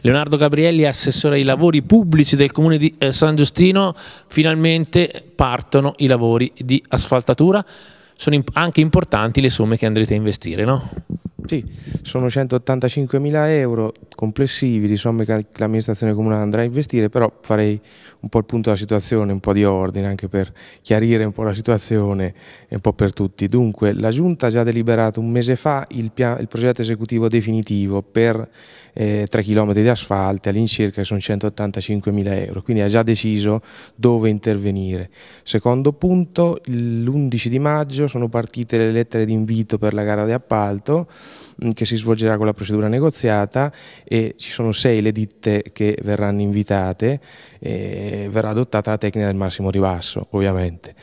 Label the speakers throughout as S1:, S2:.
S1: Leonardo Gabrielli, assessore ai lavori pubblici del comune di eh, San Giustino, finalmente partono i lavori di asfaltatura. Sono anche importanti le somme che andrete a investire, no?
S2: Sì, sono 185 mila euro complessivi di somme che l'amministrazione comunale andrà a investire, però farei un po' il punto della situazione, un po' di ordine anche per chiarire un po' la situazione e un po' per tutti. Dunque, la Giunta ha già deliberato un mese fa il, il progetto esecutivo definitivo per eh, 3 km di asfalto, all'incirca sono 185 mila euro, quindi ha già deciso dove intervenire. Secondo punto, l'11 di maggio sono partite le lettere di invito per la gara di appalto, Mm, che si svolgerà con la procedura negoziata e ci sono sei le ditte che verranno invitate e verrà adottata la tecnica del massimo ribasso ovviamente.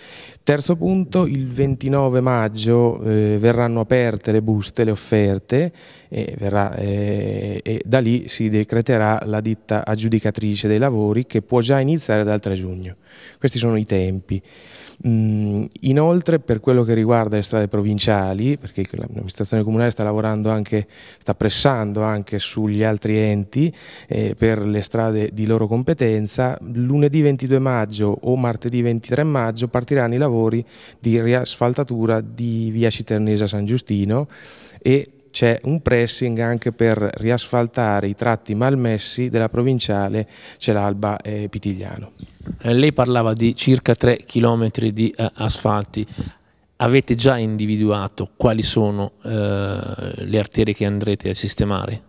S2: Terzo punto, il 29 maggio eh, verranno aperte le buste, le offerte e, verrà, eh, e, da lì si decreterà la ditta aggiudicatrice dei lavori che può già iniziare dal 3 giugno. Questi sono i tempi. Mm, inoltre per quello che riguarda le strade provinciali, perché l'amministrazione comunale sta lavorando anche, sta pressando anche sugli altri enti eh, per le strade di loro competenza, lunedì 22 maggio o martedì 23 maggio partiranno i lavori di riasfaltatura di via Citernesa San Giustino e c'è un pressing anche per riasfaltare i tratti malmessi della provinciale Celalba e Pitigliano.
S1: Eh, lei parlava di circa 3 km di eh, asfalti. Avete già individuato quali sono eh, le arterie che andrete a sistemare?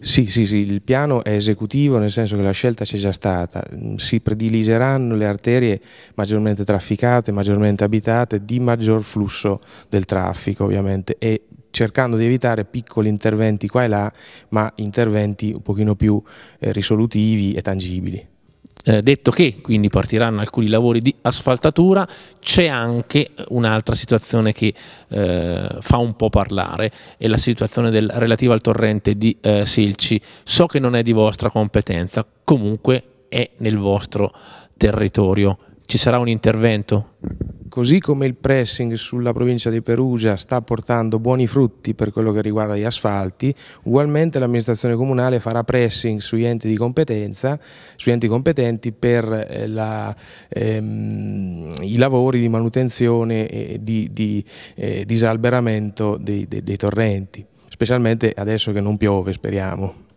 S1: Sì, sì, sì, il piano è esecutivo nel senso che la scelta c'è già stata, mm, si
S2: prediligeranno le arterie maggiormente trafficate, maggiormente abitate, di maggior flusso del traffico ovviamente e cercando di evitare piccoli interventi qua e là, ma
S1: interventi un pochino più eh, risolutivi e tangibili. Eh, detto che quindi partiranno alcuni lavori di asfaltatura, c'è anche un'altra situazione che eh, fa un po' parlare, è la situazione del, relativa al torrente di eh, Silci. So che non è di vostra competenza, comunque è nel vostro territorio. Ci sarà un intervento?
S2: così come il pressing sulla provincia di Perugia sta portando buoni frutti per quello che riguarda gli asfalti, ugualmente l'amministrazione comunale farà pressing sugli enti di competenza, sugli enti competenti per eh, la, ehm, i lavori di manutenzione e di, di eh, disalberamento dei, dei, dei torrenti, specialmente adesso che non piove, speriamo.